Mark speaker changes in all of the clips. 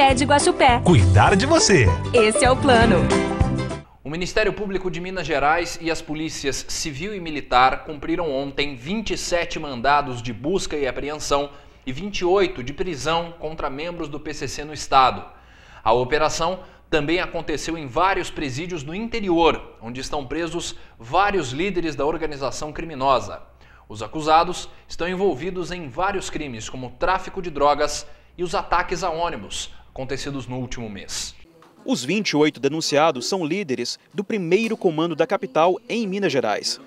Speaker 1: Unimed Guaxupé. Cuidar de você. Esse é o plano.
Speaker 2: O Ministério Público de Minas Gerais e as polícias civil e militar cumpriram ontem 27 mandados de busca e apreensão e 28 de prisão contra membros do PCC no estado. A operação também aconteceu em vários presídios no interior, onde estão presos vários líderes da organização criminosa. Os acusados estão envolvidos em vários crimes, como tráfico de drogas e os ataques a ônibus, acontecidos no último mês.
Speaker 3: Os 28 denunciados são líderes do primeiro comando da capital em Minas Gerais.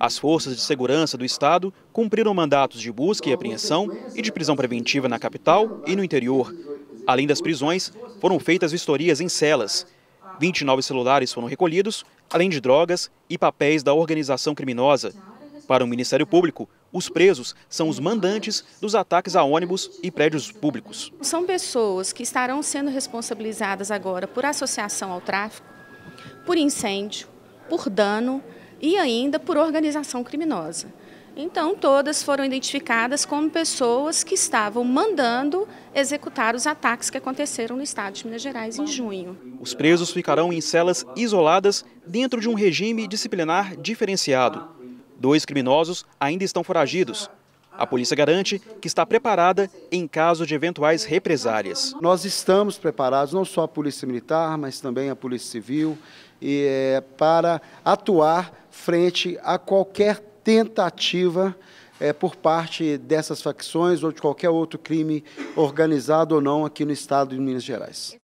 Speaker 3: As forças de segurança do Estado cumpriram mandatos de busca e apreensão e de prisão preventiva na capital e no interior. Além das prisões, foram feitas vistorias em celas. 29 celulares foram recolhidos, além de drogas e papéis da organização criminosa, para o Ministério Público, os presos são os mandantes dos ataques a ônibus e prédios públicos.
Speaker 1: São pessoas que estarão sendo responsabilizadas agora por associação ao tráfico, por incêndio, por dano e ainda por organização criminosa. Então, todas foram identificadas como pessoas que estavam mandando executar os ataques que aconteceram no estado de Minas Gerais em junho.
Speaker 3: Os presos ficarão em celas isoladas dentro de um regime disciplinar diferenciado. Dois criminosos ainda estão foragidos. A polícia garante que está preparada em caso de eventuais
Speaker 4: represálias. Nós estamos preparados, não só a Polícia Militar, mas também a Polícia Civil, e, é, para atuar frente a qualquer tentativa é, por parte dessas facções ou de qualquer outro crime organizado ou não aqui no Estado de Minas Gerais.